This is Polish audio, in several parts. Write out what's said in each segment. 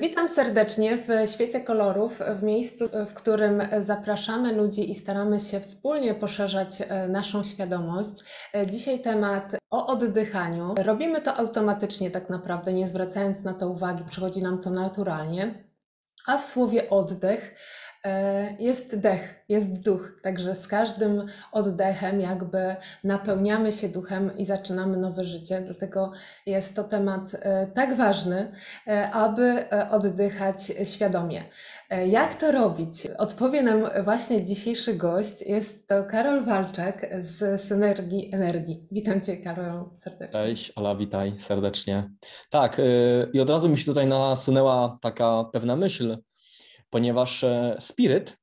Witam serdecznie w świecie kolorów, w miejscu, w którym zapraszamy ludzi i staramy się wspólnie poszerzać e, naszą świadomość. E, dzisiaj temat o oddychaniu. Robimy to automatycznie, tak naprawdę, nie zwracając na to uwagi, przychodzi nam to naturalnie. A w słowie oddech E, jest dech, jest duch. Także z każdym oddechem jakby napełniamy się duchem i zaczynamy nowe życie. Dlatego jest to temat e, tak ważny, e, aby oddychać świadomie. Jak to robić? Odpowie nam właśnie dzisiejszy gość. Jest to Karol Walczak z Synergii Energii. Witam Cię, Karol, serdecznie. Cześć, Ola, witaj serdecznie. Tak, i od razu mi się tutaj nasunęła taka pewna myśl, ponieważ e, spiryt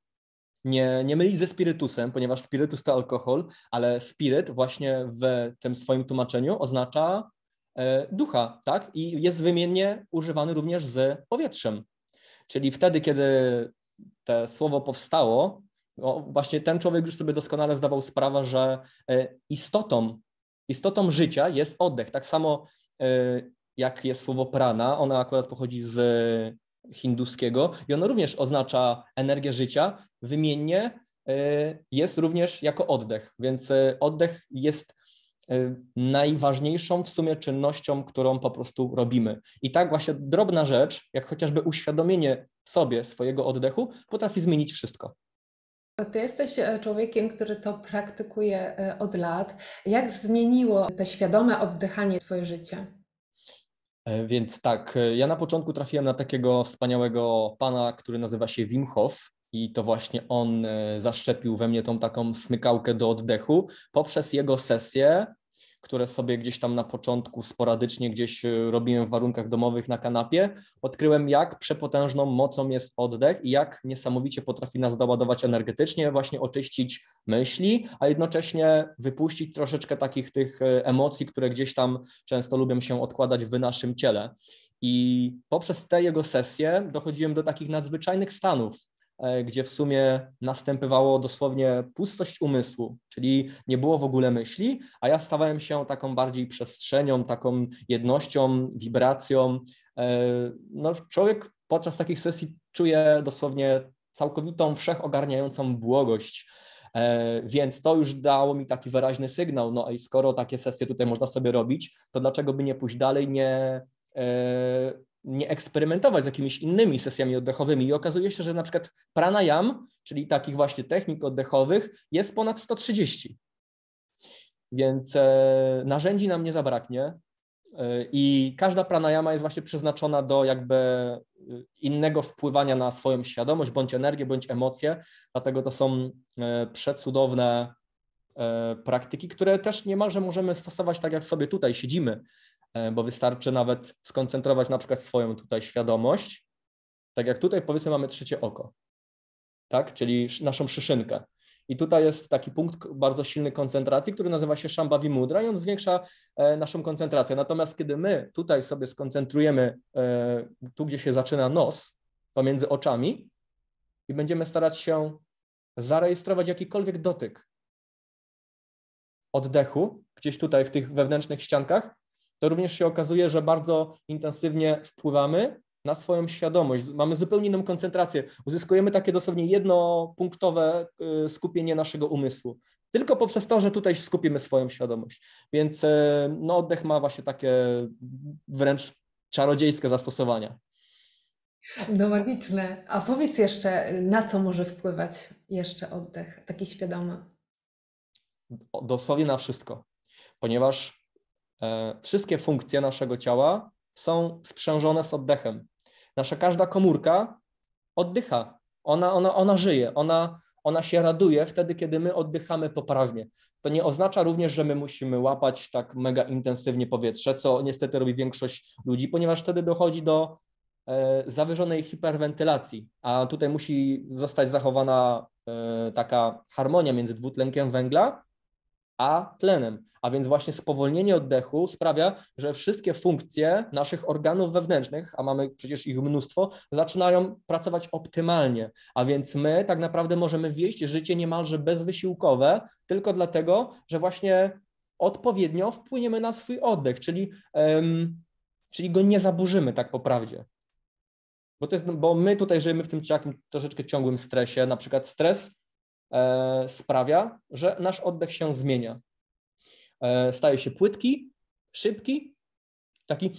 nie, nie mylić ze spirytusem, ponieważ spirytus to alkohol, ale spiryt właśnie w tym swoim tłumaczeniu oznacza e, ducha, tak? I jest wymiennie używany również z powietrzem. Czyli wtedy, kiedy to słowo powstało, właśnie ten człowiek już sobie doskonale zdawał sprawę, że e, istotą, istotą życia jest oddech. Tak samo jak jest słowo prana, ono akurat pochodzi z hinduskiego i ono również oznacza energię życia, wymiennie y, jest również jako oddech, więc y, oddech jest y, najważniejszą w sumie czynnością, którą po prostu robimy. I tak właśnie drobna rzecz, jak chociażby uświadomienie sobie swojego oddechu, potrafi zmienić wszystko. Ty jesteś e, człowiekiem, który to praktykuje e, od lat. Jak zmieniło to świadome oddychanie Twoje życie? E, więc tak, e, ja na początku trafiłem na takiego wspaniałego pana, który nazywa się Wim Hof i to właśnie on e, zaszczepił we mnie tą taką smykałkę do oddechu poprzez jego sesję które sobie gdzieś tam na początku sporadycznie gdzieś y, robiłem w warunkach domowych na kanapie, odkryłem jak przepotężną mocą jest oddech i jak niesamowicie potrafi nas doładować energetycznie, właśnie oczyścić myśli, a jednocześnie wypuścić troszeczkę takich tych y, emocji, które gdzieś tam często lubią się odkładać w naszym ciele. I poprzez te jego sesje dochodziłem do takich nadzwyczajnych stanów, E, gdzie w sumie następowało dosłownie pustość umysłu, czyli nie było w ogóle myśli, a ja stawałem się taką bardziej przestrzenią, taką jednością, wibracją. E, no, człowiek podczas takich sesji czuje dosłownie całkowitą, wszechogarniającą błogość. E, więc to już dało mi taki wyraźny sygnał, no i skoro takie sesje tutaj można sobie robić, to dlaczego by nie pójść dalej, nie nie eksperymentować z jakimiś innymi sesjami oddechowymi. I okazuje się, że na przykład pranayam, czyli takich właśnie technik oddechowych, jest ponad 130. Więc e, narzędzi nam nie zabraknie. E, I każda pranayama jest właśnie przeznaczona do jakby e, innego wpływania na swoją świadomość, bądź energię, bądź emocje. Dlatego to są przecudowne praktyki, które też niemalże możemy stosować tak, jak sobie tutaj siedzimy. E, bo wystarczy nawet skoncentrować na przykład swoją tutaj świadomość. Tak jak tutaj powiedzmy mamy trzecie oko, tak? czyli naszą szyszynkę. I tutaj jest taki punkt bardzo silny koncentracji, który nazywa się Shambhavi Mudra i on zwiększa e, naszą koncentrację. Natomiast kiedy my tutaj sobie skoncentrujemy e, tu, gdzie się zaczyna nos, pomiędzy oczami i będziemy starać się zarejestrować jakikolwiek dotyk oddechu gdzieś tutaj w tych wewnętrznych ściankach, to również się okazuje, że bardzo intensywnie wpływamy na swoją świadomość. Mamy zupełnie inną koncentrację. Uzyskujemy takie dosłownie jednopunktowe y, skupienie naszego umysłu. Tylko poprzez to, że tutaj skupimy swoją świadomość. Więc y, no, oddech ma właśnie takie wręcz czarodziejskie zastosowania. No magiczne. A powiedz jeszcze, na co może wpływać jeszcze oddech, taki świadomy? Dosłownie na wszystko. Ponieważ E, wszystkie funkcje naszego ciała są sprzężone z oddechem. Nasza każda komórka oddycha, ona, ona, ona żyje, ona, ona się raduje wtedy, kiedy my oddychamy poprawnie. To nie oznacza również, że my musimy łapać tak mega intensywnie powietrze, co niestety robi większość ludzi, ponieważ wtedy dochodzi do e, zawyżonej hiperwentylacji, a tutaj musi zostać zachowana e, taka harmonia między dwutlenkiem węgla a tlenem. A więc właśnie spowolnienie oddechu sprawia, że wszystkie funkcje naszych organów wewnętrznych, a mamy przecież ich mnóstwo, zaczynają pracować optymalnie. A więc my tak naprawdę możemy wieść życie niemalże bezwysiłkowe, tylko dlatego, że właśnie odpowiednio wpłyniemy na swój oddech, czyli, um, czyli go nie zaburzymy tak po prawdzie. Bo, to jest, bo my tutaj żyjemy w tym takim troszeczkę ciągłym stresie. Na przykład stres E, sprawia, że nasz oddech się zmienia. E, staje się płytki, szybki, taki.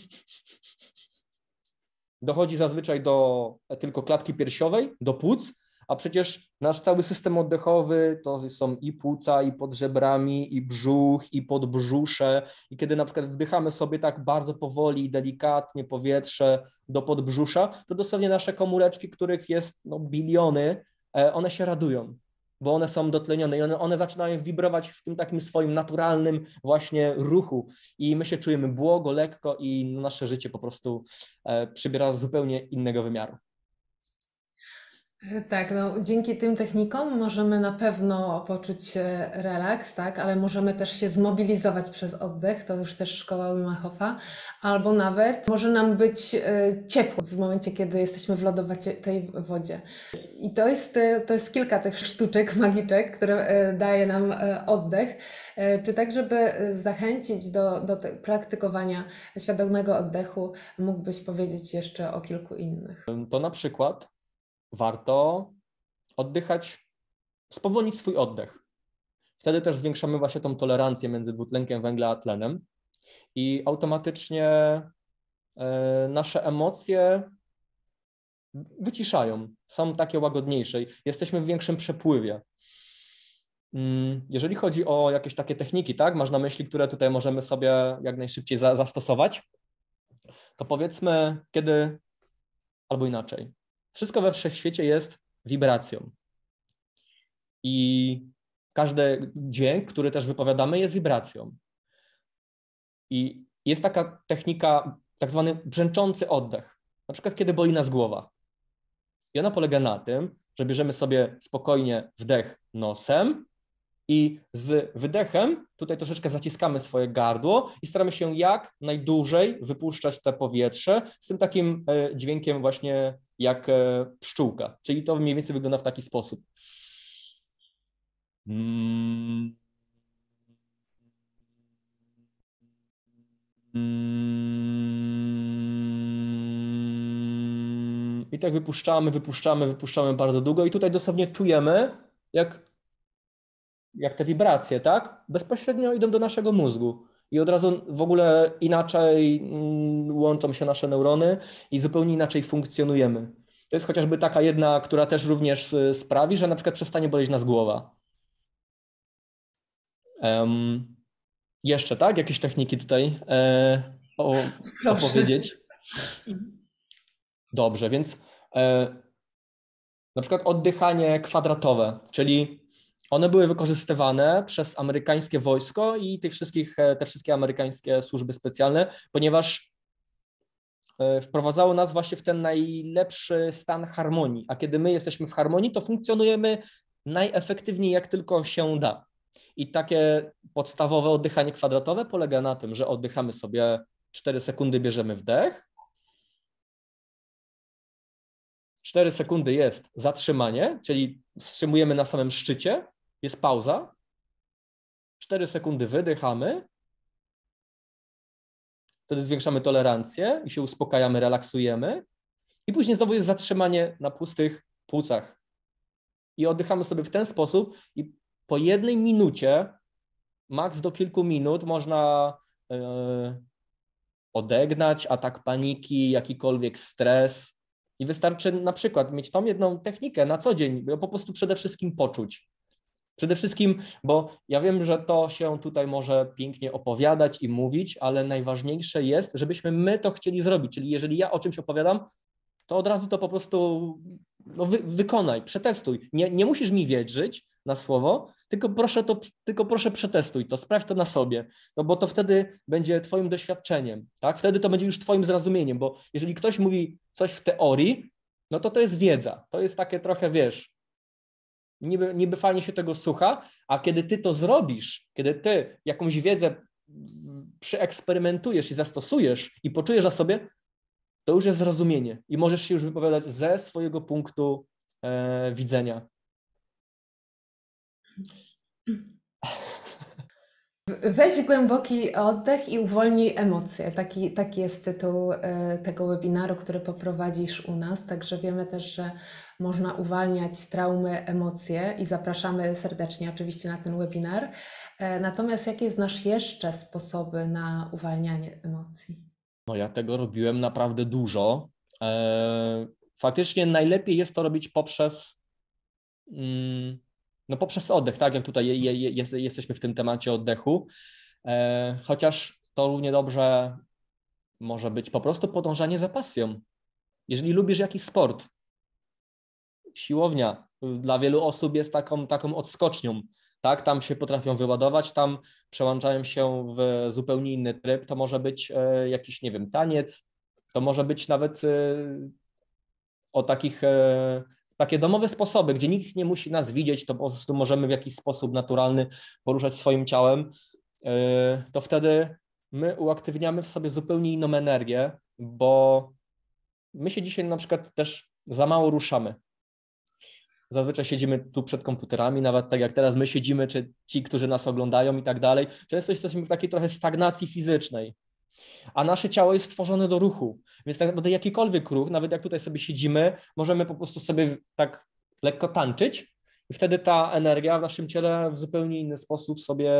Dochodzi zazwyczaj do e, tylko klatki piersiowej, do płuc, a przecież nasz cały system oddechowy to są i płuca, i pod żebrami, i brzuch, i podbrzusze. I kiedy na przykład wdychamy sobie tak bardzo powoli i delikatnie powietrze do podbrzusza, to dosłownie nasze komóreczki, których jest no, biliony, one się radują bo one są dotlenione i one, one zaczynają wibrować w tym takim swoim naturalnym właśnie ruchu i my się czujemy błogo, lekko i nasze życie po prostu e, przybiera zupełnie innego wymiaru. Tak, no dzięki tym technikom możemy na pewno poczuć relaks, tak, ale możemy też się zmobilizować przez oddech, to już też szkoła Wimachowa, albo nawet może nam być e, ciepło w momencie, kiedy jesteśmy w lodowatej wodzie. I to jest, e, to jest kilka tych sztuczek, magiczek, które e, daje nam oddech, czy tak, żeby zachęcić do, do praktykowania świadomego oddechu, mógłbyś powiedzieć jeszcze o kilku innych. To na przykład warto oddychać, spowolnić swój oddech. Wtedy też zwiększamy właśnie tą tolerancję między dwutlenkiem węgla a tlenem i automatycznie e, nasze emocje wyciszają, są takie łagodniejsze, jesteśmy w większym przepływie. Mm, jeżeli chodzi o jakieś takie techniki, tak, masz na myśli, które tutaj możemy sobie jak najszybciej za zastosować, to powiedzmy, kiedy albo inaczej wszystko we wszechświecie jest wibracją. I każdy dźwięk, który też wypowiadamy, jest wibracją. I jest taka technika, tak zwany brzęczący oddech. Na przykład, kiedy boli nas głowa. I ona polega na tym, że bierzemy sobie spokojnie wdech nosem i z wydechem tutaj troszeczkę zaciskamy swoje gardło i staramy się jak najdłużej wypuszczać te powietrze z tym takim e, dźwiękiem właśnie jak e, pszczółka. Czyli to mniej więcej wygląda w taki sposób. Mm. I tak wypuszczamy, wypuszczamy, wypuszczamy bardzo długo i tutaj dosłownie czujemy, jak, jak te wibracje, tak? Bezpośrednio idą do naszego mózgu. I od razu w ogóle inaczej mm, łączą się nasze neurony i zupełnie inaczej funkcjonujemy. To jest chociażby taka jedna, która też również y, sprawi, że na przykład przestanie boleć nas głowa. Um, jeszcze, tak? Jakieś techniki tutaj e, o, opowiedzieć? Dobrze, więc e, na przykład oddychanie kwadratowe, czyli one były wykorzystywane przez amerykańskie wojsko i tych wszystkich, e, te wszystkie amerykańskie służby specjalne, ponieważ e, wprowadzało nas właśnie w ten najlepszy stan harmonii. A kiedy my jesteśmy w harmonii, to funkcjonujemy najefektywniej, jak tylko się da. I takie podstawowe oddychanie kwadratowe polega na tym, że oddychamy sobie 4 sekundy, bierzemy wdech. 4 sekundy jest zatrzymanie, czyli wstrzymujemy na samym szczycie jest pauza, 4 sekundy wydychamy, wtedy zwiększamy tolerancję i się uspokajamy, relaksujemy. I później znowu jest zatrzymanie na pustych płucach. I oddychamy sobie w ten sposób i po jednej minucie, maks do kilku minut, można yy, odegnać atak paniki, jakikolwiek stres. I wystarczy na przykład mieć tą jedną technikę na co dzień, po prostu przede wszystkim poczuć. Przede wszystkim, bo ja wiem, że to się tutaj może pięknie opowiadać i mówić, ale najważniejsze jest, żebyśmy my to chcieli zrobić. Czyli jeżeli ja o czymś opowiadam, to od razu to po prostu no, wy, wykonaj, przetestuj. Nie, nie musisz mi wierzyć na słowo, tylko proszę, to, tylko proszę przetestuj to, sprawdź to na sobie, no bo to wtedy będzie Twoim doświadczeniem, tak? Wtedy to będzie już Twoim zrozumieniem, bo jeżeli ktoś mówi coś w teorii, no to to jest wiedza, to jest takie trochę, wiesz, Niby, niby fajnie się tego słucha, a kiedy ty to zrobisz, kiedy ty jakąś wiedzę przeeksperymentujesz i zastosujesz i poczujesz na sobie, to już jest zrozumienie i możesz się już wypowiadać ze swojego punktu e, widzenia. Weź głęboki oddech i uwolnij emocje. Taki, taki jest tytuł e, tego webinaru, który poprowadzisz u nas. Także wiemy też, że można uwalniać traumy, emocje i zapraszamy serdecznie oczywiście na ten webinar. E, natomiast jakie znasz jeszcze sposoby na uwalnianie emocji? No ja tego robiłem naprawdę dużo. E, faktycznie najlepiej jest to robić poprzez mm, no poprzez oddech, tak jak tutaj je, je, jest, jesteśmy w tym temacie oddechu, e, chociaż to równie dobrze może być po prostu podążanie za pasją. Jeżeli lubisz jakiś sport, siłownia dla wielu osób jest taką, taką odskocznią, tak? Tam się potrafią wyładować, tam przełączają się w zupełnie inny tryb. To może być e, jakiś, nie wiem, taniec, to może być nawet e, o takich e, takie domowe sposoby, gdzie nikt nie musi nas widzieć, to po prostu możemy w jakiś sposób naturalny poruszać swoim ciałem, e, to wtedy my uaktywniamy w sobie zupełnie inną energię, bo my się dzisiaj na przykład też za mało ruszamy. Zazwyczaj siedzimy tu przed komputerami, nawet tak jak teraz my siedzimy, czy ci, którzy nas oglądają i tak dalej. Często jesteśmy w takiej trochę stagnacji fizycznej. A nasze ciało jest stworzone do ruchu, więc tak naprawdę jakikolwiek ruch, nawet jak tutaj sobie siedzimy, możemy po prostu sobie tak lekko tańczyć i wtedy ta energia w naszym ciele w zupełnie inny sposób sobie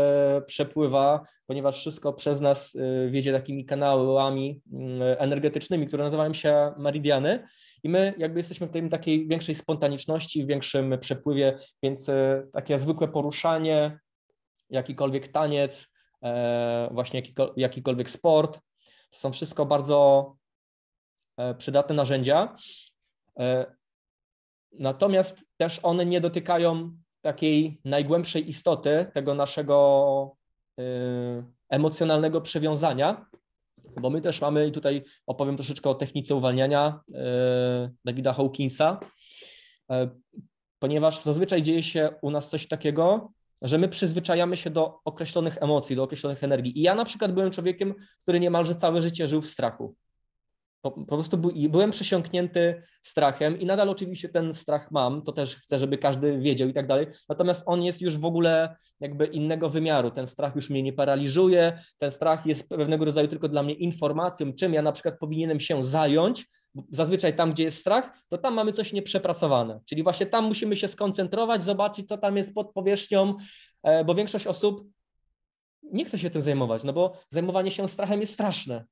przepływa, ponieważ wszystko przez nas y, wiedzie takimi kanałami y, energetycznymi, które nazywają się meridiany i my jakby jesteśmy w tej takiej większej spontaniczności, większym przepływie, więc y, takie zwykłe poruszanie, jakikolwiek taniec, E, właśnie jakikolwiek sport. To są wszystko bardzo e, przydatne narzędzia. E, natomiast też one nie dotykają takiej najgłębszej istoty tego naszego emocjonalnego przywiązania, bo my też mamy, i tutaj opowiem troszeczkę o technice uwalniania Davida Hawkinsa, ponieważ zazwyczaj dzieje się u nas coś takiego, że my przyzwyczajamy się do określonych emocji, do określonych energii. I ja na przykład byłem człowiekiem, który niemalże całe życie żył w strachu. Po, po prostu byłem przesiąknięty strachem i nadal oczywiście ten strach mam, to też chcę, żeby każdy wiedział i tak dalej. Natomiast on jest już w ogóle jakby innego wymiaru. Ten strach już mnie nie paraliżuje, ten strach jest pewnego rodzaju tylko dla mnie informacją, czym ja na przykład powinienem się zająć, zazwyczaj tam, gdzie jest strach, to tam mamy coś nieprzepracowane. Czyli właśnie tam musimy się skoncentrować, zobaczyć, co tam jest pod powierzchnią, e, bo większość osób nie chce się tym zajmować, no bo zajmowanie się strachem jest straszne.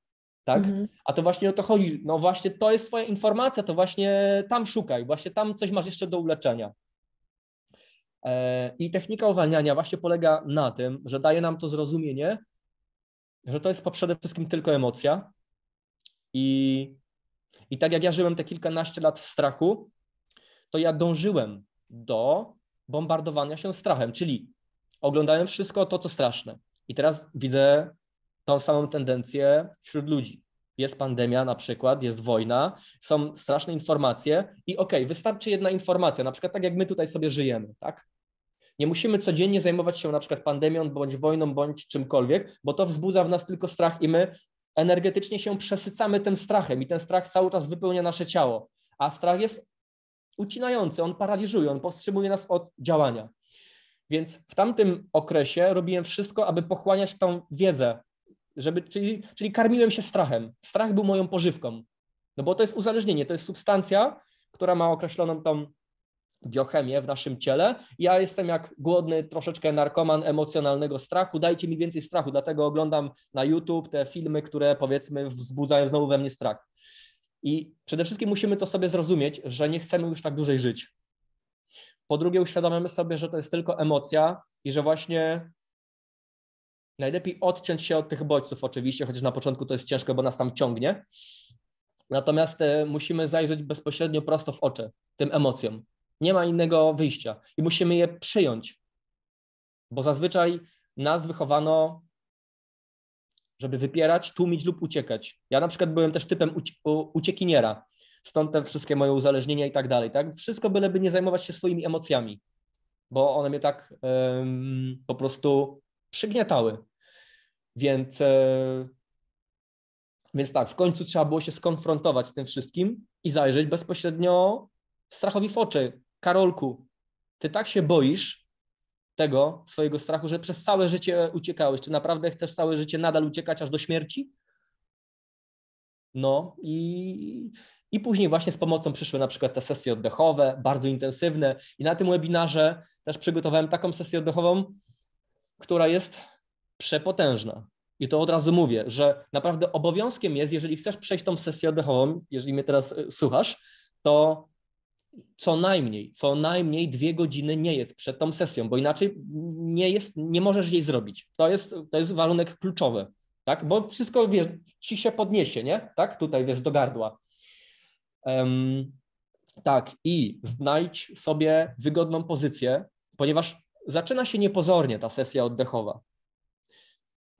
Tak? Mhm. A to właśnie o to chodzi. No właśnie to jest twoja informacja, to właśnie tam szukaj, właśnie tam coś masz jeszcze do uleczenia. E, I technika uwalniania właśnie polega na tym, że daje nam to zrozumienie, że to jest przede wszystkim tylko emocja i i tak jak ja żyłem te kilkanaście lat w strachu, to ja dążyłem do bombardowania się strachem, czyli oglądałem wszystko to, co straszne. I teraz widzę tą samą tendencję wśród ludzi. Jest pandemia na przykład, jest wojna, są straszne informacje i okej, okay, wystarczy jedna informacja, na przykład tak jak my tutaj sobie żyjemy, tak? Nie musimy codziennie zajmować się na przykład pandemią, bądź wojną, bądź czymkolwiek, bo to wzbudza w nas tylko strach i my energetycznie się przesycamy tym strachem i ten strach cały czas wypełnia nasze ciało, a strach jest ucinający, on paraliżuje, on powstrzymuje nas od działania. Więc w tamtym okresie robiłem wszystko, aby pochłaniać tą wiedzę, żeby, czyli, czyli karmiłem się strachem. Strach był moją pożywką, no bo to jest uzależnienie, to jest substancja, która ma określoną tą biochemię w naszym ciele. Ja jestem jak głodny troszeczkę narkoman emocjonalnego strachu. Dajcie mi więcej strachu, dlatego oglądam na YouTube te filmy, które powiedzmy wzbudzają znowu we mnie strach. I przede wszystkim musimy to sobie zrozumieć, że nie chcemy już tak dłużej żyć. Po drugie, uświadamiamy sobie, że to jest tylko emocja i że właśnie najlepiej odciąć się od tych bodźców, oczywiście, chociaż na początku to jest ciężko, bo nas tam ciągnie. Natomiast e, musimy zajrzeć bezpośrednio prosto w oczy tym emocjom. Nie ma innego wyjścia i musimy je przyjąć, bo zazwyczaj nas wychowano, żeby wypierać, tłumić lub uciekać. Ja na przykład byłem też typem uciekiniera, stąd te wszystkie moje uzależnienia i tak dalej. Tak? Wszystko byleby nie zajmować się swoimi emocjami, bo one mnie tak po prostu przygniatały. Więc, e, więc tak, w końcu trzeba było się skonfrontować z tym wszystkim i zajrzeć bezpośrednio strachowi w oczy, Karolku, ty tak się boisz tego swojego strachu, że przez całe życie uciekałeś. Czy naprawdę chcesz całe życie nadal uciekać aż do śmierci? No i, i później właśnie z pomocą przyszły na przykład te sesje oddechowe, bardzo intensywne. I na tym webinarze też przygotowałem taką sesję oddechową, która jest przepotężna. I to od razu mówię, że naprawdę obowiązkiem jest, jeżeli chcesz przejść tą sesję oddechową, jeżeli mnie teraz y, słuchasz, to co najmniej, co najmniej dwie godziny nie jest przed tą sesją, bo inaczej nie, jest, nie możesz jej zrobić. To jest, to jest warunek kluczowy, tak? Bo wszystko, wiesz, ci się podniesie, nie? Tak? Tutaj, wiesz, do gardła. Um, tak, i znajdź sobie wygodną pozycję, ponieważ zaczyna się niepozornie ta sesja oddechowa.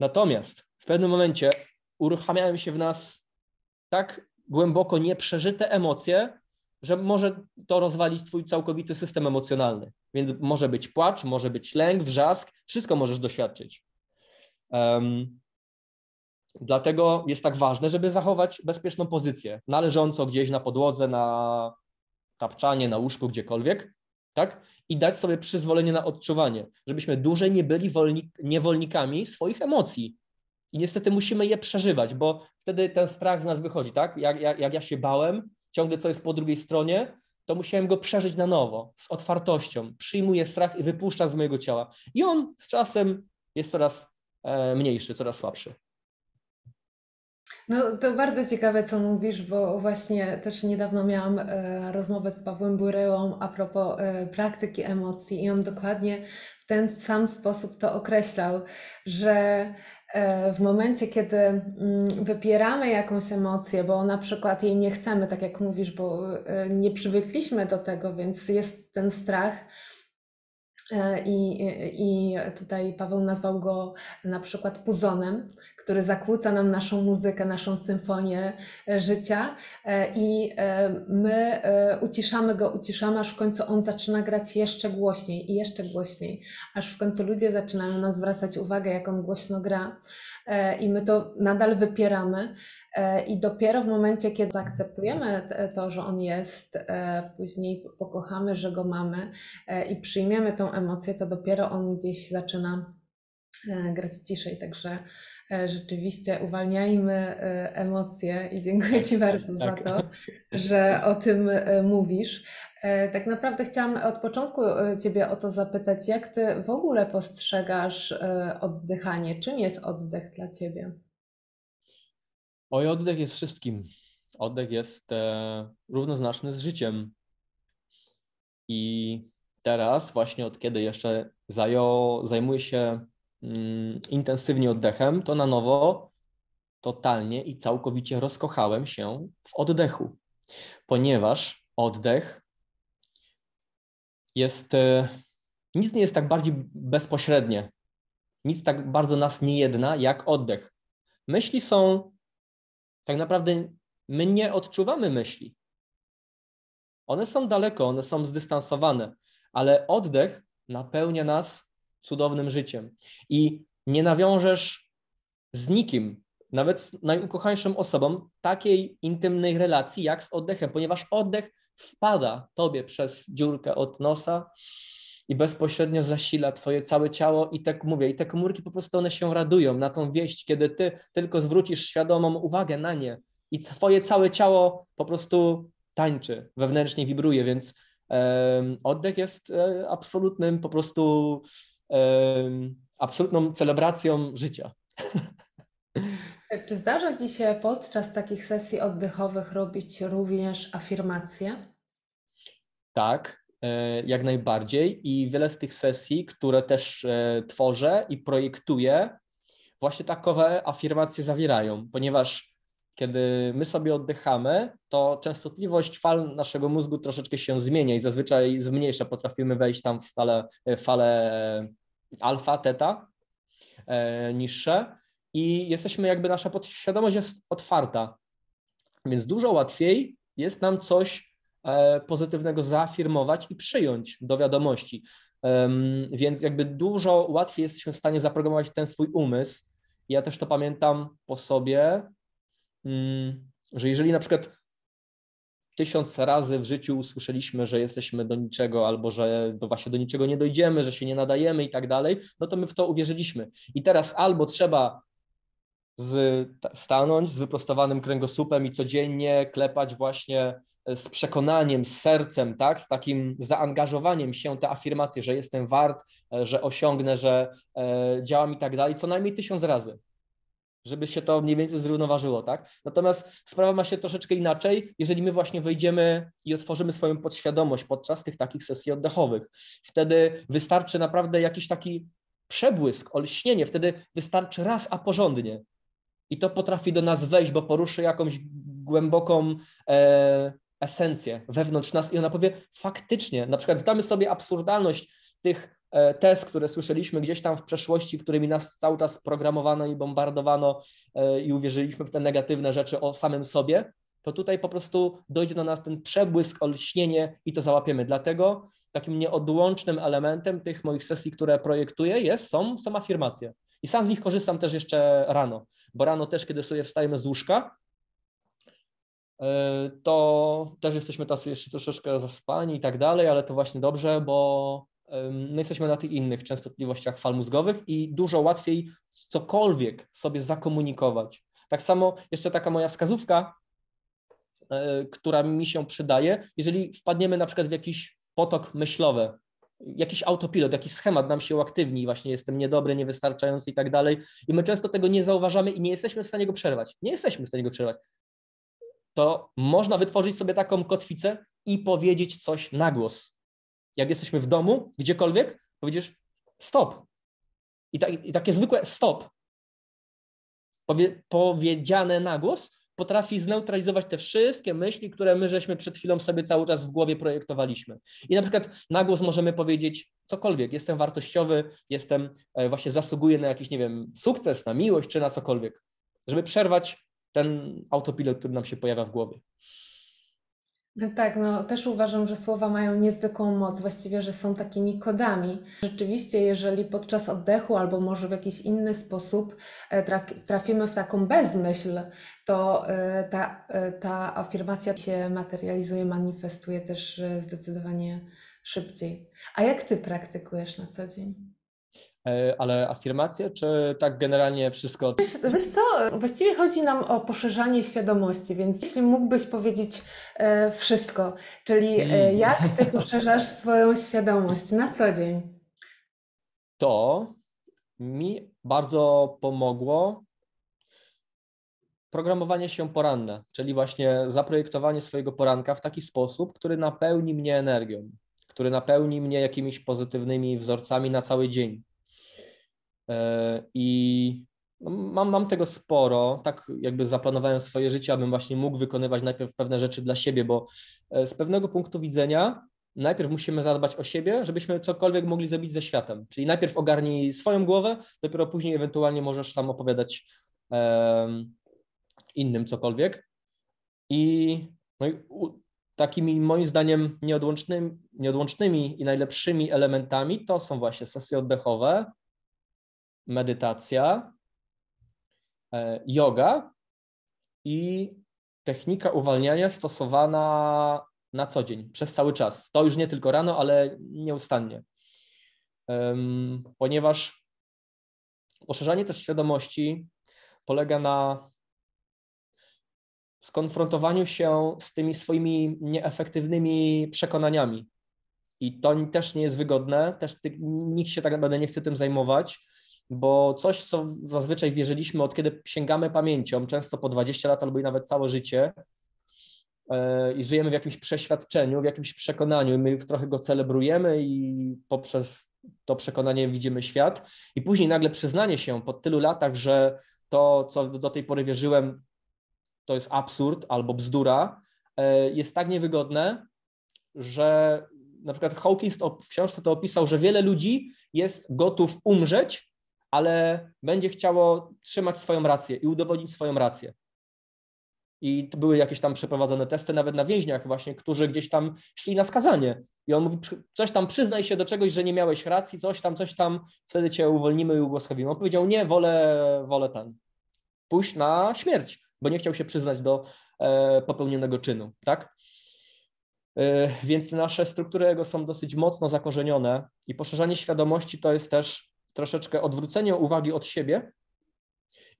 Natomiast w pewnym momencie uruchamiają się w nas tak głęboko nieprzeżyte emocje, że może to rozwalić twój całkowity system emocjonalny. Więc może być płacz, może być lęk, wrzask, wszystko możesz doświadczyć. Um, dlatego jest tak ważne, żeby zachować bezpieczną pozycję, należąco gdzieś na podłodze, na tapczanie, na łóżku, gdziekolwiek, tak? I dać sobie przyzwolenie na odczuwanie, żebyśmy dłużej nie byli wolni, niewolnikami swoich emocji. I niestety musimy je przeżywać, bo wtedy ten strach z nas wychodzi, tak? Jak, jak, jak ja się bałem, ciągle co jest po drugiej stronie, to musiałem go przeżyć na nowo, z otwartością. Przyjmuję strach i wypuszcza z mojego ciała. I on z czasem jest coraz e, mniejszy, coraz słabszy. No to bardzo ciekawe, co mówisz, bo właśnie też niedawno miałam e, rozmowę z Pawłem Buryłą a propos e, praktyki emocji i on dokładnie w ten sam sposób to określał, że E, w momencie, kiedy mm, wypieramy jakąś emocję, bo na przykład jej nie chcemy, tak jak mówisz, bo e, nie przywykliśmy do tego, więc jest ten strach. E, I, I tutaj Paweł nazwał go na przykład puzonem, który zakłóca nam naszą muzykę, naszą symfonię e, życia e, i e, my uciszamy go, uciszamy, aż w końcu on zaczyna grać jeszcze głośniej i jeszcze głośniej, aż w końcu ludzie zaczynają nas zwracać uwagę, jak on głośno gra i my to nadal wypieramy. I dopiero w momencie, kiedy zaakceptujemy to, że on jest, później pokochamy, że go mamy i przyjmiemy tą emocję, to dopiero on gdzieś zaczyna grać ciszej. Także E, rzeczywiście uwalniajmy e, emocje i dziękuję tak, Ci bardzo tak. za to, że o tym e, mówisz. Tak naprawdę chciałam od początku Ciebie o to zapytać, jak Ty w ogóle postrzegasz oddychanie? Czym jest oddech dla Ciebie? Oj, oddech jest wszystkim. Oddech jest równoznaczny z życiem. I teraz, właśnie od kiedy jeszcze zajmuję się Mm, intensywnie oddechem, to na nowo totalnie i całkowicie rozkochałem się w oddechu, ponieważ oddech jest. E, nic nie jest tak bardziej bezpośrednie, nic tak bardzo nas nie jedna jak oddech. Myśli są tak naprawdę my nie odczuwamy myśli. One są daleko, one są zdystansowane, ale oddech napełnia nas cudownym życiem. I nie nawiążesz z nikim, nawet z najukochańszym osobą, takiej intymnej relacji jak z oddechem, ponieważ oddech wpada tobie przez dziurkę od nosa i bezpośrednio zasila twoje całe ciało i tak mówię, i te komórki po prostu one się radują na tą wieść, kiedy ty tylko zwrócisz świadomą uwagę na nie i twoje całe ciało po prostu tańczy, wewnętrznie wibruje, więc Oddech jest e, absolutnym po prostu absolutną celebracją życia. Czy zdarza Ci się podczas takich sesji oddechowych robić również afirmacje? Tak, e, jak najbardziej. I wiele z tych sesji, które też e, tworzę i projektuję, właśnie takowe afirmacje zawierają, ponieważ kiedy my sobie oddychamy, to częstotliwość fal naszego mózgu troszeczkę się zmienia i zazwyczaj zmniejsza. Potrafimy wejść tam w stale, e, fale e, alfa, teta e, niższe i jesteśmy jakby nasza podświadomość jest otwarta. Więc dużo łatwiej jest nam coś e, pozytywnego zaafirmować i przyjąć do wiadomości. E, więc jakby dużo łatwiej jesteśmy w stanie zaprogramować ten swój umysł. Ja też to pamiętam po sobie, Mm, że jeżeli na przykład tysiąc razy w życiu usłyszeliśmy, że jesteśmy do niczego albo że do właśnie do niczego nie dojdziemy, że się nie nadajemy i tak dalej, no to my w to uwierzyliśmy. I teraz albo trzeba z, stanąć z wyprostowanym kręgosłupem i codziennie klepać właśnie e, z przekonaniem, z sercem, tak, z takim zaangażowaniem się te afirmacje, że jestem wart, e, że osiągnę, że e, działam i tak dalej, co najmniej tysiąc razy żeby się to mniej więcej zrównoważyło, tak? Natomiast sprawa ma się troszeczkę inaczej, jeżeli my właśnie wejdziemy i otworzymy swoją podświadomość podczas tych takich sesji oddechowych. Wtedy wystarczy naprawdę jakiś taki przebłysk, olśnienie, wtedy wystarczy raz, a porządnie. I to potrafi do nas wejść, bo poruszy jakąś głęboką e, esencję wewnątrz nas i ona powie faktycznie, na przykład zdamy sobie absurdalność tych e, tez, które słyszeliśmy gdzieś tam w przeszłości, którymi nas cały czas programowano i bombardowano e, i uwierzyliśmy w te negatywne rzeczy o samym sobie, to tutaj po prostu dojdzie do nas ten przebłysk, olśnienie i to załapiemy. Dlatego takim nieodłącznym elementem tych moich sesji, które projektuję, jest, są, są afirmacje. I sam z nich korzystam też jeszcze rano, bo rano też, kiedy sobie wstajemy z łóżka, e, to też jesteśmy tacy jeszcze troszeczkę zaspani i tak dalej, ale to właśnie dobrze, bo no jesteśmy na tych innych częstotliwościach fal mózgowych i dużo łatwiej cokolwiek sobie zakomunikować. Tak samo jeszcze taka moja wskazówka, e, która mi się przydaje, jeżeli wpadniemy na przykład w jakiś potok myślowy, jakiś autopilot, jakiś schemat nam się uaktywni, właśnie jestem niedobry, niewystarczający i tak dalej, i my często tego nie zauważamy i nie jesteśmy w stanie go przerwać. Nie jesteśmy w stanie go przerwać. To można wytworzyć sobie taką kotwicę i powiedzieć coś na głos jak jesteśmy w domu, gdziekolwiek, powiedziesz stop. I, ta, i takie zwykłe stop, powie, powiedziane na głos, potrafi zneutralizować te wszystkie myśli, które my żeśmy przed chwilą sobie cały czas w głowie projektowaliśmy. I na przykład na głos możemy powiedzieć cokolwiek, jestem wartościowy, jestem, e, właśnie zasługuję na jakiś, nie wiem, sukces, na miłość czy na cokolwiek, żeby przerwać ten autopilot, który nam się pojawia w głowie. No tak, no też uważam, że słowa mają niezwykłą moc, właściwie, że są takimi kodami. Rzeczywiście, jeżeli podczas oddechu albo może w jakiś inny sposób e, trafimy w taką bezmyśl, to e, ta, e, ta afirmacja się materializuje, manifestuje też zdecydowanie szybciej. A jak ty praktykujesz na co dzień? E, ale afirmacje, czy tak generalnie wszystko? Wiesz, wiesz, co, właściwie chodzi nam o poszerzanie świadomości, więc jeśli mógłbyś powiedzieć e, wszystko, czyli e, mm. jak ty poszerzasz swoją świadomość na co dzień? To mi bardzo pomogło programowanie się poranne, czyli właśnie zaprojektowanie swojego poranka w taki sposób, który napełni mnie energią, który napełni mnie jakimiś pozytywnymi wzorcami na cały dzień E, I no, mam, mam tego sporo, tak jakby zaplanowałem swoje życie, abym właśnie mógł wykonywać najpierw pewne rzeczy dla siebie, bo e, z pewnego punktu widzenia najpierw musimy zadbać o siebie, żebyśmy cokolwiek mogli zrobić ze światem. Czyli najpierw ogarnij swoją głowę, dopiero później ewentualnie możesz tam opowiadać um, innym cokolwiek. I, no i u, takimi moim zdaniem nieodłącznymi, nieodłącznymi i najlepszymi elementami to są właśnie sesje oddechowe, medytacja, e, yoga i technika uwalniania stosowana na co dzień, przez cały czas. To już nie tylko rano, ale nieustannie. Ponieważ poszerzanie też świadomości polega na skonfrontowaniu się z tymi swoimi nieefektywnymi przekonaniami. I to też nie jest wygodne, też nikt się tak naprawdę nie chce tym zajmować, bo coś, co zazwyczaj wierzyliśmy, od kiedy sięgamy pamięcią, często po 20 lat albo i nawet całe życie, e, i żyjemy w jakimś przeświadczeniu, w jakimś przekonaniu, i my trochę go celebrujemy i poprzez to przekonanie widzimy świat, i później nagle przyznanie się po tylu latach, że to, co do tej pory wierzyłem, to jest absurd albo bzdura, e, jest tak niewygodne, że na przykład Hawkins w książce to opisał, że wiele ludzi jest gotów umrzeć ale będzie chciało trzymać swoją rację i udowodnić swoją rację. I były jakieś tam przeprowadzone testy nawet na więźniach właśnie, którzy gdzieś tam szli na skazanie. I on mówi, coś tam przyznaj się do czegoś, że nie miałeś racji, coś tam, coś tam, wtedy cię uwolnimy i ubłogosławimy. On powiedział, nie, wolę, wolę ten, pójść na śmierć, bo nie chciał się przyznać do e, popełnionego czynu, tak? E, więc nasze struktury ego są dosyć mocno zakorzenione i poszerzanie świadomości to jest też troszeczkę odwrócenie uwagi od siebie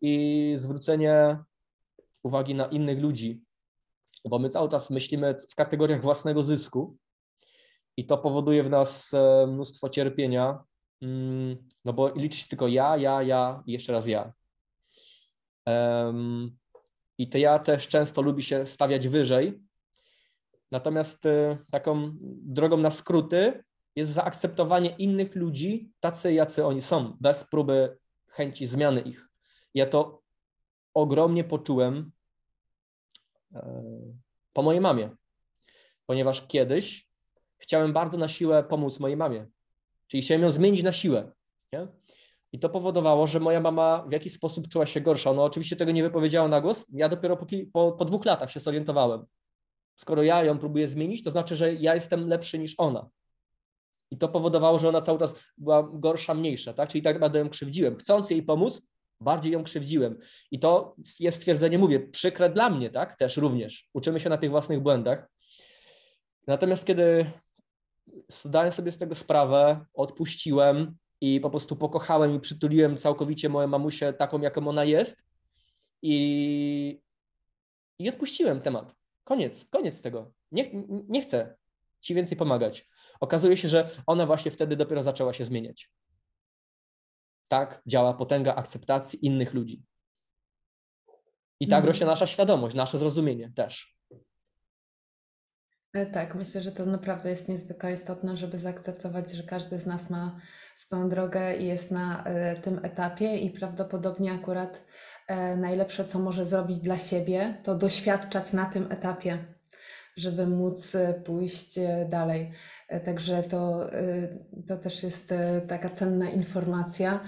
i zwrócenie uwagi na innych ludzi, bo my cały czas myślimy w kategoriach własnego zysku i to powoduje w nas e, mnóstwo cierpienia, mm, no bo liczyć tylko ja, ja, ja i jeszcze raz ja. I te ja też często lubi się stawiać wyżej. Natomiast e, taką drogą na skróty jest zaakceptowanie innych ludzi, tacy jacy oni są, bez próby chęci zmiany ich. Ja to ogromnie poczułem e, po mojej mamie, ponieważ kiedyś chciałem bardzo na siłę pomóc mojej mamie, czyli chciałem ją zmienić na siłę. Nie? I to powodowało, że moja mama w jakiś sposób czuła się gorsza. Ona oczywiście tego nie wypowiedziała na głos. Ja dopiero po, po, po dwóch latach się zorientowałem. Skoro ja ją próbuję zmienić, to znaczy, że ja jestem lepszy niż ona. I to powodowało, że ona cały czas była gorsza, mniejsza, tak? Czyli tak naprawdę ją krzywdziłem. Chcąc jej pomóc, bardziej ją krzywdziłem. I to jest stwierdzenie, mówię, przykre dla mnie, tak? Też również. Uczymy się na tych własnych błędach. Natomiast kiedy zdałem sobie z tego sprawę, odpuściłem i po prostu pokochałem i przytuliłem całkowicie moją mamusię taką, jaką ona jest i, i odpuściłem temat. Koniec, koniec tego. Nie, nie chcę ci więcej pomagać. Okazuje się, że ona właśnie wtedy dopiero zaczęła się zmieniać. Tak działa potęga akceptacji innych ludzi. I tak mhm. rośnie nasza świadomość, nasze zrozumienie też. E, tak, myślę, że to naprawdę jest niezwykle istotne, żeby zaakceptować, że każdy z nas ma swoją drogę i jest na e, tym etapie i prawdopodobnie akurat e, najlepsze, co może zrobić dla siebie, to doświadczać na tym etapie, żeby móc pójść dalej. E, także to, y, to też jest e, taka cenna informacja,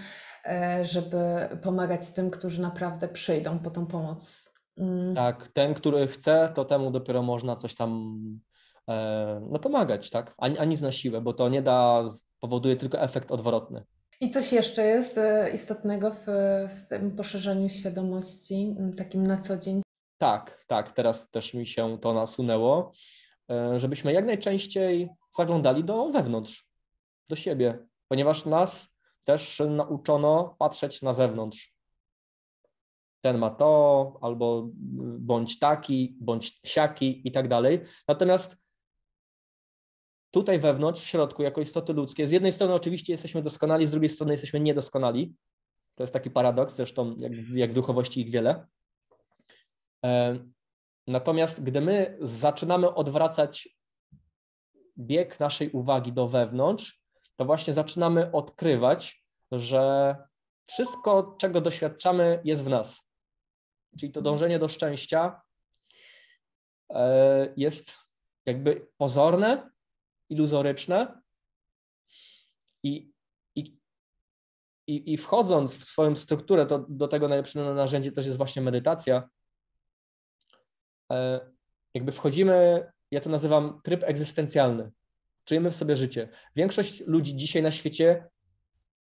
e, żeby pomagać tym, którzy naprawdę przyjdą po tą pomoc. Mm. Tak, ten, który chce, to temu dopiero można coś tam no, pomagać, tak? A, a nic na siłę, bo to nie da, powoduje tylko efekt odwrotny. I coś jeszcze jest istotnego w, w tym poszerzaniu świadomości, takim na co dzień? Tak, tak, teraz też mi się to nasunęło, żebyśmy jak najczęściej zaglądali do wewnątrz, do siebie, ponieważ nas też nauczono patrzeć na zewnątrz. Ten ma to, albo bądź taki, bądź siaki i tak dalej. Natomiast tutaj wewnątrz, w środku, jako istoty ludzkie, z jednej strony oczywiście jesteśmy doskonali, z drugiej strony jesteśmy niedoskonali. To jest taki paradoks, zresztą jak, jak duchowości ich wiele. E, natomiast gdy my zaczynamy odwracać bieg naszej uwagi do wewnątrz, to właśnie zaczynamy odkrywać, że wszystko, czego doświadczamy, jest w nas. Czyli to dążenie do szczęścia e, jest jakby pozorne, iluzoryczne i, i, i, i wchodząc w swoją strukturę, to do tego najlepszym narzędzie też jest właśnie medytacja, e, jakby wchodzimy ja to nazywam tryb egzystencjalny. Czujemy w sobie życie. Większość ludzi dzisiaj na świecie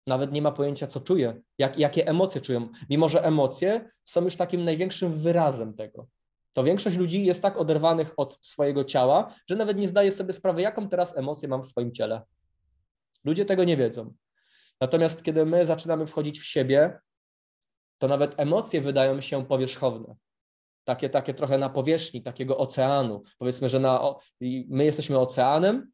nawet nie ma pojęcia, co czuje, jak, jakie emocje czują, mimo że emocje są już takim największym wyrazem tego. To większość ludzi jest tak oderwanych od swojego ciała, że nawet nie zdaje sobie sprawy, jaką teraz emocję mam w swoim ciele. Ludzie tego nie wiedzą. Natomiast kiedy my zaczynamy wchodzić w siebie, to nawet emocje wydają się powierzchowne takie, takie trochę na powierzchni takiego oceanu. Powiedzmy, że na, my jesteśmy oceanem,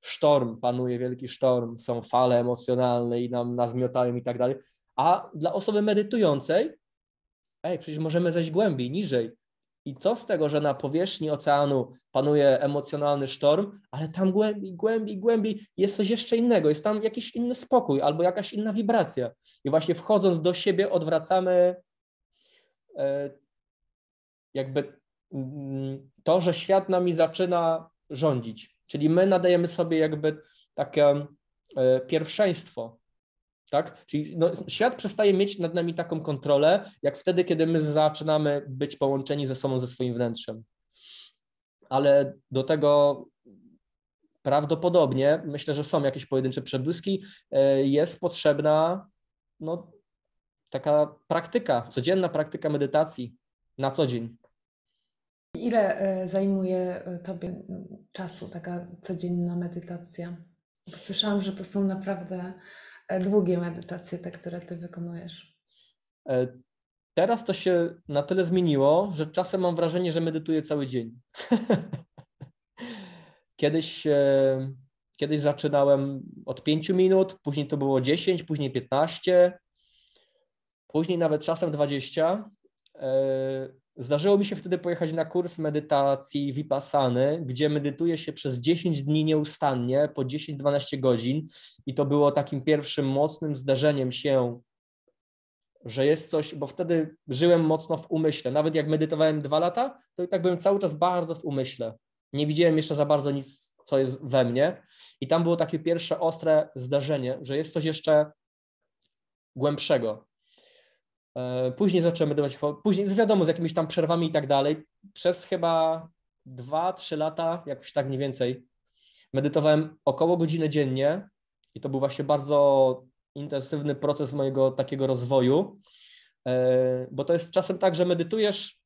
sztorm panuje, wielki sztorm, są fale emocjonalne i nam nazmiotają i tak dalej. A dla osoby medytującej, ej, przecież możemy zejść głębiej, niżej. I co z tego, że na powierzchni oceanu panuje emocjonalny sztorm, ale tam głębiej, głębiej, głębiej jest coś jeszcze innego, jest tam jakiś inny spokój albo jakaś inna wibracja. I właśnie wchodząc do siebie odwracamy e, jakby mm, to, że świat nami zaczyna rządzić, czyli my nadajemy sobie jakby takie e, pierwszeństwo. Tak? Czyli no, świat przestaje mieć nad nami taką kontrolę, jak wtedy, kiedy my zaczynamy być połączeni ze sobą, ze swoim wnętrzem. Ale do tego prawdopodobnie, myślę, że są jakieś pojedyncze przebłyski, e, jest potrzebna no, taka praktyka, codzienna praktyka medytacji, na co dzień. Ile e, zajmuje e, Tobie czasu taka codzienna medytacja? słyszałam, że to są naprawdę e, długie medytacje, te, które Ty wykonujesz. Teraz to się na tyle zmieniło, że czasem mam wrażenie, że medytuję cały dzień. kiedyś, kiedyś zaczynałem od 5 minut, później to było 10, później 15, później nawet czasem 20. E, zdarzyło mi się wtedy pojechać na kurs medytacji Vipassany, gdzie medytuje się przez 10 dni nieustannie, po 10-12 godzin, i to było takim pierwszym mocnym zdarzeniem się, że jest coś, bo wtedy żyłem mocno w umyśle. Nawet jak medytowałem dwa lata, to i tak byłem cały czas bardzo w umyśle. Nie widziałem jeszcze za bardzo nic, co jest we mnie. I tam było takie pierwsze ostre zdarzenie, że jest coś jeszcze głębszego, E, później zacząłem dawać, później z wiadomo, z jakimiś tam przerwami i tak dalej. Przez chyba 2-3 lata, jakoś tak mniej więcej, medytowałem około godziny dziennie i to był właśnie bardzo intensywny proces mojego takiego rozwoju, e, bo to jest czasem tak, że medytujesz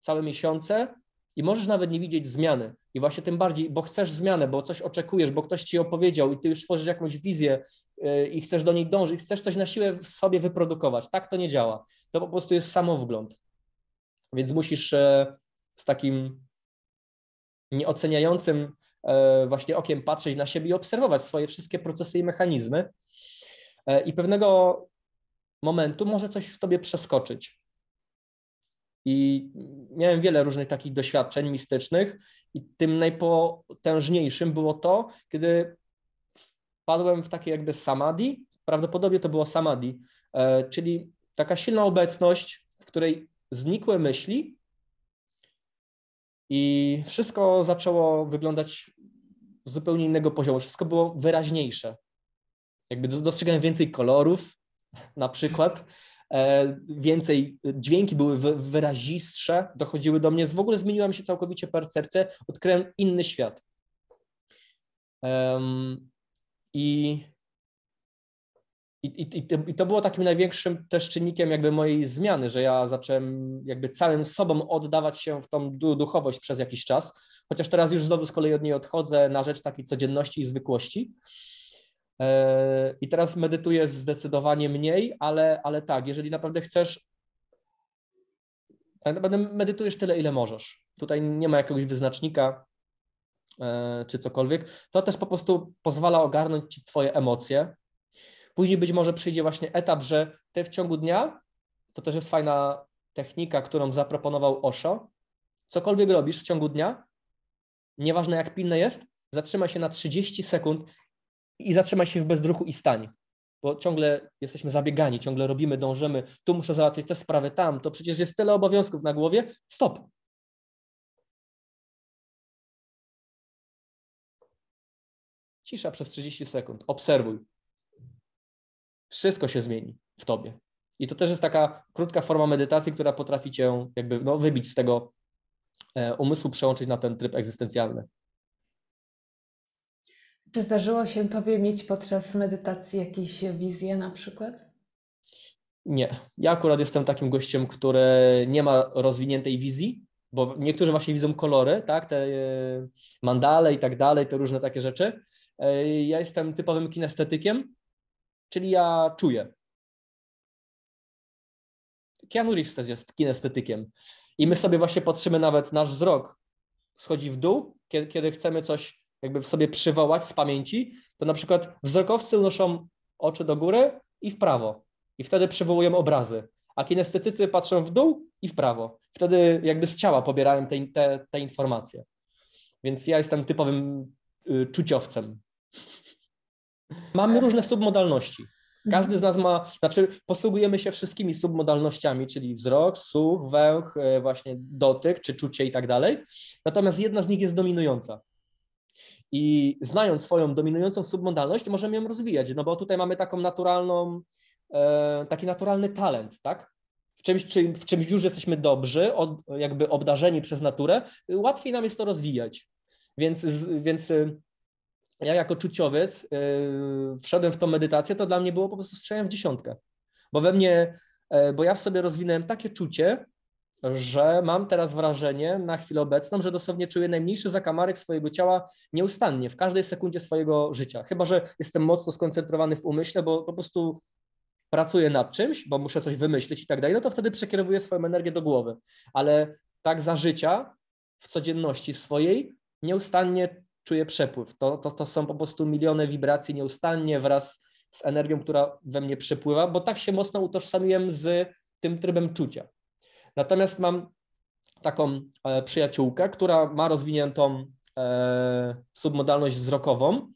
całe miesiące i możesz nawet nie widzieć zmiany. I właśnie tym bardziej, bo chcesz zmianę, bo coś oczekujesz, bo ktoś ci opowiedział i ty już tworzysz jakąś wizję i chcesz do niej dążyć, chcesz coś na siłę w sobie wyprodukować. Tak to nie działa. To po prostu jest samowgląd. Więc musisz e, z takim nieoceniającym e, właśnie okiem patrzeć na siebie i obserwować swoje wszystkie procesy i mechanizmy. E, I pewnego momentu może coś w tobie przeskoczyć. I miałem wiele różnych takich doświadczeń mistycznych, i tym najpotężniejszym było to, kiedy wpadłem w takie jakby samadhi, prawdopodobnie to było samadhi, e, czyli taka silna obecność, w której znikły myśli i wszystko zaczęło wyglądać z zupełnie innego poziomu, wszystko było wyraźniejsze. Jakby dostrzegałem więcej kolorów, na przykład, e, więcej dźwięki były wyrazistsze, dochodziły do mnie. W ogóle zmieniła mi się całkowicie percepcja, odkryłem inny świat. I, i, i, I to było takim największym też czynnikiem jakby mojej zmiany, że ja zacząłem jakby całym sobą oddawać się w tą duchowość przez jakiś czas, chociaż teraz już znowu z kolei od niej odchodzę na rzecz takiej codzienności i zwykłości. E, I teraz medytuję zdecydowanie mniej, ale, ale tak, jeżeli naprawdę chcesz, tak naprawdę medytujesz tyle, ile możesz. Tutaj nie ma jakiegoś wyznacznika. E, czy cokolwiek, to też po prostu pozwala ogarnąć ci Twoje emocje. Później być może przyjdzie właśnie etap, że Ty w ciągu dnia, to też jest fajna technika, którą zaproponował Osho, cokolwiek robisz w ciągu dnia, nieważne jak pilne jest, zatrzymaj się na 30 sekund i zatrzymaj się w bezruchu i stań. Bo ciągle jesteśmy zabiegani, ciągle robimy, dążymy, tu muszę załatwić te sprawy, tam, to przecież jest tyle obowiązków na głowie. Stop, Cisza przez 30 sekund. Obserwuj. Wszystko się zmieni w tobie. I to też jest taka krótka forma medytacji, która potrafi cię jakby no, wybić z tego e, umysłu, przełączyć na ten tryb egzystencjalny. Czy zdarzyło się tobie mieć podczas medytacji jakieś wizje na przykład? Nie. Ja akurat jestem takim gościem, który nie ma rozwiniętej wizji, bo niektórzy właśnie widzą kolory, tak, te e, mandale i tak dalej, te różne takie rzeczy. E, ja jestem typowym kinestetykiem, czyli ja czuję. Keanu Reeves też jest kinestetykiem. I my sobie właśnie patrzymy nawet, nasz wzrok schodzi w dół, kiedy, kiedy chcemy coś jakby w sobie przywołać z pamięci, to na przykład wzrokowcy unoszą oczy do góry i w prawo. I wtedy przywołują obrazy. A kinestetycy patrzą w dół i w prawo. Wtedy jakby z ciała pobierają te, te, te informacje. Więc ja jestem typowym y, czuciowcem. Mamy różne submodalności. Każdy z nas ma, znaczy posługujemy się wszystkimi submodalnościami, czyli wzrok, słuch, węch, e, właśnie dotyk czy czucie i tak dalej. Natomiast jedna z nich jest dominująca. I znając swoją dominującą submodalność, możemy ją rozwijać, no bo tutaj mamy taką naturalną, e, taki naturalny talent, tak? W czymś, w czymś już jesteśmy dobrzy, jakby obdarzeni przez naturę, łatwiej nam jest to rozwijać. Więc, więc e, ja jako czuciowiec yy, wszedłem w tą medytację, to dla mnie było po prostu strzałem w dziesiątkę. Bo we mnie, yy, bo ja w sobie rozwinąłem takie czucie, że mam teraz wrażenie na chwilę obecną, że dosłownie czuję najmniejszy zakamarek swojego ciała nieustannie, w każdej sekundzie swojego życia. Chyba, że jestem mocno skoncentrowany w umyśle, bo po prostu pracuję nad czymś, bo muszę coś wymyślić i tak dalej, no to wtedy przekierowuję swoją energię do głowy. Ale tak za życia, w codzienności swojej, nieustannie czuję przepływ. To, to, to są po prostu miliony wibracji nieustannie wraz z energią, która we mnie przepływa, bo tak się mocno utożsamiłem z tym trybem czucia. Natomiast mam taką e, przyjaciółkę, która ma rozwiniętą e, submodalność wzrokową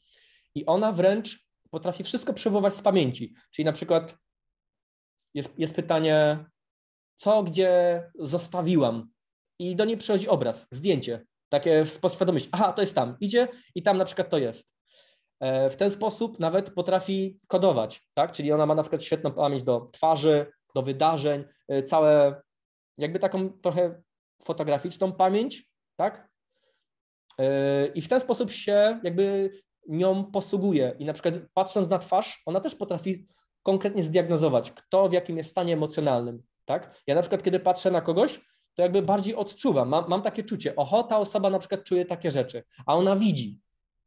i ona wręcz potrafi wszystko przywoływać z pamięci. Czyli na przykład jest, jest pytanie, co gdzie zostawiłam i do niej przychodzi obraz, zdjęcie. Takie w aha, to jest tam, idzie i tam na przykład to jest. E, w ten sposób nawet potrafi kodować, tak? Czyli ona ma na przykład świetną pamięć do twarzy, do wydarzeń, e, całe, jakby taką trochę fotograficzną pamięć, tak? E, I w ten sposób się jakby nią posługuje. I na przykład patrząc na twarz, ona też potrafi konkretnie zdiagnozować, kto w jakim jest stanie emocjonalnym, tak? Ja na przykład, kiedy patrzę na kogoś, to jakby bardziej odczuwam, mam, mam takie czucie, oho, ta osoba na przykład czuje takie rzeczy, a ona widzi.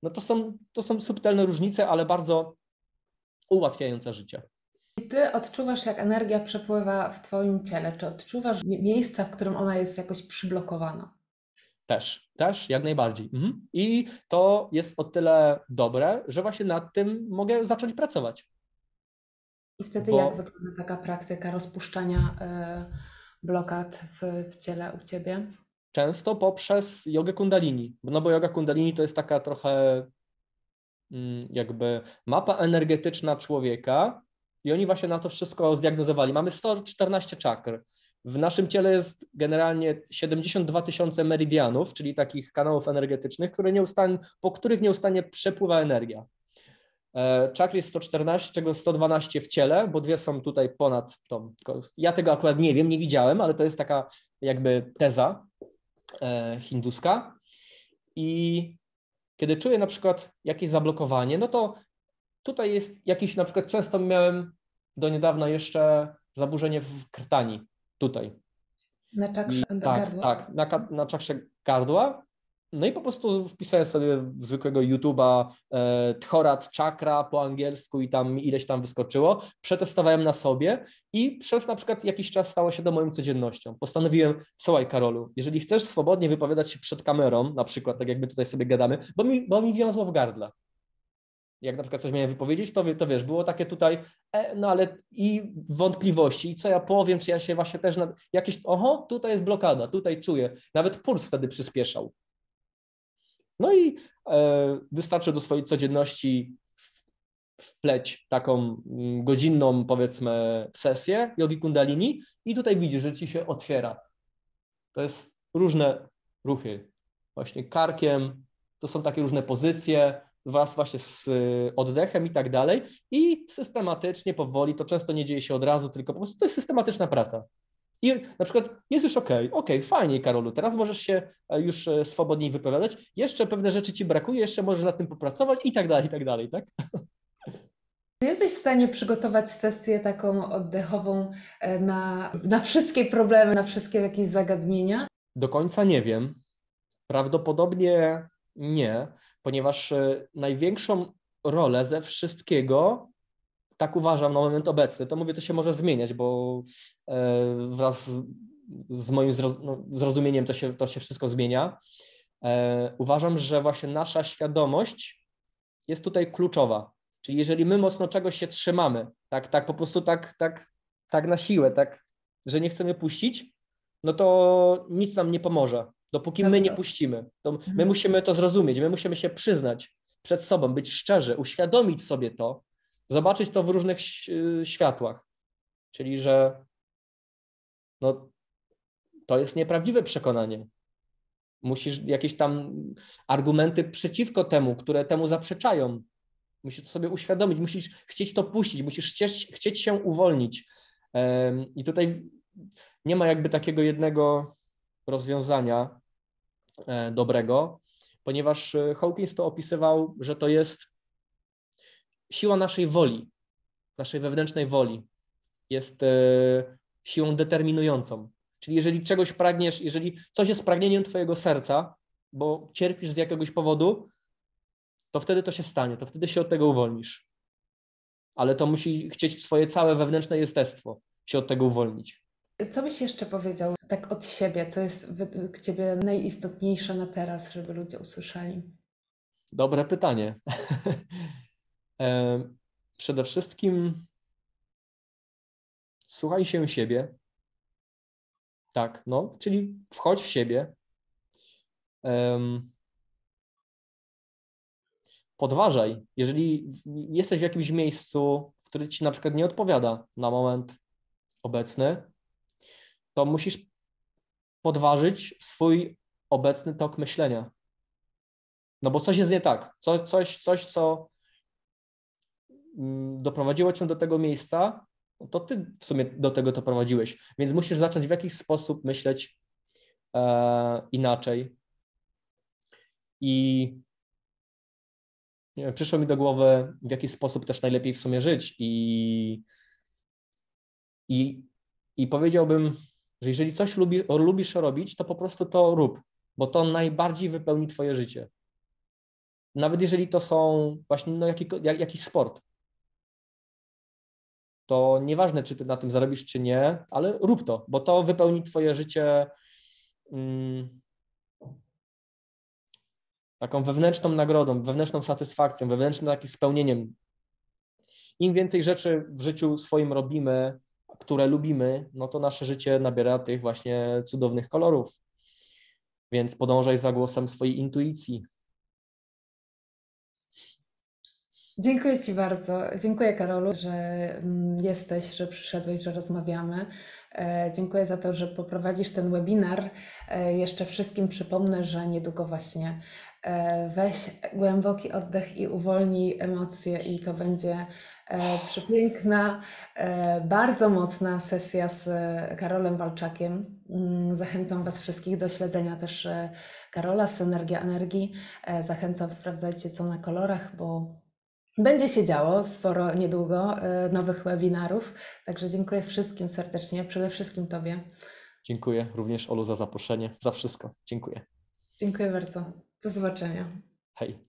No to są, to są subtelne różnice, ale bardzo ułatwiające życie. I ty odczuwasz, jak energia przepływa w Twoim ciele? Czy odczuwasz miejsca, w którym ona jest jakoś przyblokowana? Też, też, jak najbardziej. Mhm. I to jest o tyle dobre, że właśnie nad tym mogę zacząć pracować. I wtedy Bo... jak wygląda taka praktyka rozpuszczania? Yy blokad w, w ciele u Ciebie? Często poprzez jogę kundalini, no bo joga kundalini to jest taka trochę mm, jakby mapa energetyczna człowieka i oni właśnie na to wszystko zdiagnozowali. Mamy 114 czakr. W naszym ciele jest generalnie 72 tysiące meridianów, czyli takich kanałów energetycznych, które nieustan po których nieustannie przepływa energia. E, Czakry 114, czego 112 w ciele, bo dwie są tutaj ponad tą. Ja tego akurat nie wiem, nie widziałem, ale to jest taka jakby teza e, hinduska. I kiedy czuję na przykład jakieś zablokowanie, no to tutaj jest jakiś, na przykład często miałem do niedawna jeszcze zaburzenie w krtani, tutaj. Na czakrze tak, gardła? Tak, na, na czakrze gardła no i po prostu wpisałem sobie w zwykłego YouTube'a e, Chakra po angielsku i tam ileś tam wyskoczyło. Przetestowałem na sobie i przez na przykład jakiś czas stało się to moją codziennością. Postanowiłem, słuchaj Karolu, jeżeli chcesz swobodnie wypowiadać się przed kamerą, na przykład tak jak my tutaj sobie gadamy, bo mi, bo mi wiązło w gardle, jak na przykład coś miałem wypowiedzieć, to, to wiesz, było takie tutaj, e, no ale i wątpliwości, i co ja powiem, czy ja się właśnie też, na, jakieś, oho, tutaj jest blokada, tutaj czuję, nawet puls wtedy przyspieszał, no i e, wystarczy do swojej codzienności wpleć taką mm, godzinną, powiedzmy, sesję jogi kundalini i tutaj widzisz, że ci się otwiera. To jest różne ruchy, właśnie karkiem, to są takie różne pozycje, was właśnie z y, oddechem i tak dalej i systematycznie, powoli, to często nie dzieje się od razu, tylko po prostu to jest systematyczna praca. I na przykład jest już ok, ok, fajnie Karolu, teraz możesz się e, już e, swobodniej wypowiadać, jeszcze pewne rzeczy ci brakuje, jeszcze możesz nad tym popracować i tak dalej, i tak dalej, tak? Jesteś w stanie przygotować sesję taką oddechową e, na, na wszystkie problemy, na wszystkie jakieś zagadnienia? Do końca nie wiem. Prawdopodobnie nie, ponieważ największą rolę ze wszystkiego tak uważam na moment obecny. To mówię, to się może zmieniać, bo e, wraz z moim no, zrozumieniem to się, to się wszystko zmienia. E, uważam, że właśnie nasza świadomość jest tutaj kluczowa. Czyli jeżeli my mocno czegoś się trzymamy, tak, tak po prostu tak, tak, tak na siłę, tak, że nie chcemy puścić, no to nic nam nie pomoże, dopóki tak, my nie tak. puścimy. To my mhm. musimy to zrozumieć, my musimy się przyznać przed sobą, być szczerzy, uświadomić sobie to, zobaczyć to w różnych y, światłach. Czyli, że no, to jest nieprawdziwe przekonanie. Musisz jakieś tam argumenty przeciwko temu, które temu zaprzeczają. Musisz to sobie uświadomić, musisz chcieć to puścić, musisz chcieć, chcieć się uwolnić. I tutaj nie ma jakby takiego jednego rozwiązania e, dobrego, ponieważ e, Hawkins to opisywał, że to jest siła naszej woli, naszej wewnętrznej woli jest e, siłą determinującą. Czyli jeżeli czegoś pragniesz, jeżeli coś jest pragnieniem Twojego serca, bo cierpisz z jakiegoś powodu, to wtedy to się stanie, to wtedy się od tego uwolnisz. Ale to musi chcieć swoje całe wewnętrzne jestestwo się od tego uwolnić. Co byś jeszcze powiedział tak od siebie, co jest u Ciebie najistotniejsze na teraz, żeby ludzie usłyszeli? Dobre pytanie. E, przede wszystkim słuchaj się siebie. Tak, no, czyli wchodź w siebie. Podważaj, jeżeli jesteś w jakimś miejscu, które ci na przykład nie odpowiada na moment obecny, to musisz podważyć swój obecny tok myślenia. No bo coś jest nie tak, co, coś, coś, co Mm, doprowadziło cię do tego miejsca, no to ty w sumie do tego to prowadziłeś. Więc musisz zacząć w jakiś sposób myśleć e, inaczej. I wiem, przyszło mi do głowy, w jaki sposób też najlepiej w sumie żyć. I, i, i powiedziałbym, że jeżeli coś lubi, lubisz robić, to po prostu to rób, bo to najbardziej wypełni Twoje życie. Nawet jeżeli to są właśnie no, jak, jakiś sport, to nieważne, czy ty na tym zarobisz, czy nie, ale rób to, bo to wypełni twoje życie mm, taką wewnętrzną nagrodą, wewnętrzną satysfakcją, wewnętrznym takim spełnieniem. Im więcej rzeczy w życiu swoim robimy, które lubimy, no to nasze życie nabiera tych właśnie cudownych kolorów. Więc podążaj za głosem swojej intuicji, Dziękuję Ci bardzo. Dziękuję Karolu, że mm, jesteś, że przyszedłeś, że rozmawiamy. E, dziękuję za to, że poprowadzisz ten webinar. E, jeszcze wszystkim przypomnę, że niedługo właśnie e, weź głęboki oddech i uwolnij emocje i to będzie przepiękna, bardzo mocna sesja z Karolem Walczakiem. Mm, zachęcam Was wszystkich do śledzenia też Karola z Energia Energii. Zachęcam, sprawdzajcie co na kolorach, bo będzie się działo sporo niedługo y, nowych webinarów, także dziękuję wszystkim serdecznie, przede wszystkim Tobie. Dziękuję również Olu za zaproszenie, za wszystko. Dziękuję. Dziękuję bardzo. Do zobaczenia. Hej.